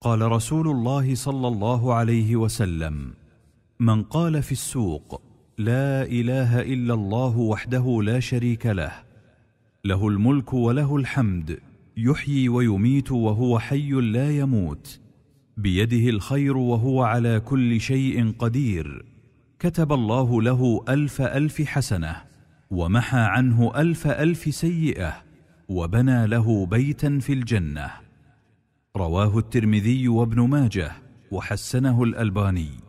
قال رسول الله صلى الله عليه وسلم من قال في السوق لا اله الا الله وحده لا شريك له له الملك وله الحمد يحيي ويميت وهو حي لا يموت بيده الخير وهو على كل شيء قدير كتب الله له الف الف حسنه ومحى عنه الف الف سيئه وبنى له بيتا في الجنه رواه الترمذي وابن ماجه وحسنه الألباني